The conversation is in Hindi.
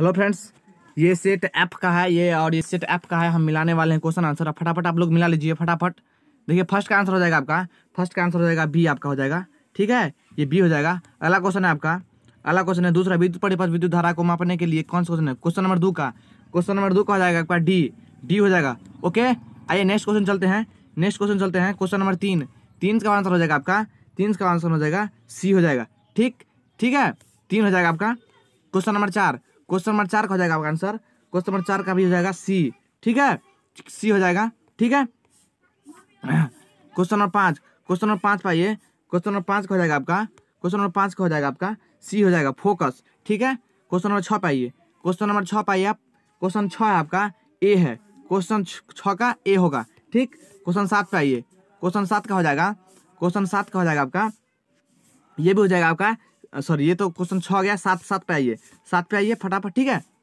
हेलो फ्रेंड्स ये सेट ऐप का है ये और ये सेट ऐप का है हम मिलाने वाले हैं क्वेश्चन आंसर फटाफट आप लोग मिला लीजिए फटाफट देखिए फर्स्ट का आंसर हो जाएगा आपका फर्स्ट का आंसर हो जाएगा बी आपका हो जाएगा ठीक है ये बी हो जाएगा अगला क्वेश्चन है आपका अगला क्वेश्चन है दूसरा विद्युत परिपथ विद्युत धारा को मापने के लिए कौन सा क्वेश्चन है क्वेश्चन नंबर दो का क्वेश्चन नंबर दो का हो जाएगा आपका डी डी हो जाएगा ओके आइए नेक्स्ट क्वेश्चन चलते हैं नेक्स्ट क्वेश्चन चलते हैं क्वेश्चन नंबर तीन तीन का आंसर हो जाएगा आपका तीन का आंसर हो जाएगा सी हो जाएगा ठीक ठीक है तीन हो जाएगा आपका क्वेश्चन नंबर चार क्वेश्चन नंबर चार का हो जाएगा आपका आंसर क्वेश्चन नंबर चार का भी हो जाएगा सी ठीक है सी हो जाएगा ठीक है क्वेश्चन नंबर पाँच क्वेश्चन नंबर पाँच पाइए क्वेश्चन नंबर पाँच का हो जाएगा आपका क्वेश्चन नंबर पाँच का हो जाएगा आपका सी हो जाएगा फोकस ठीक है क्वेश्चन नंबर छः पाइए क्वेश्चन नंबर छः पाइए आप क्वेश्चन छः आपका ए है क्वेश्चन छः का ए होगा ठीक क्वेश्चन सात पे आइए क्वेश्चन सात का हो जाएगा क्वेश्चन सात का हो जाएगा आपका ये भी हो जाएगा आपका सॉरी ये तो क्वेश्चन छः गया सात सात पे आइए सात पे आइए फटाफट ठीक है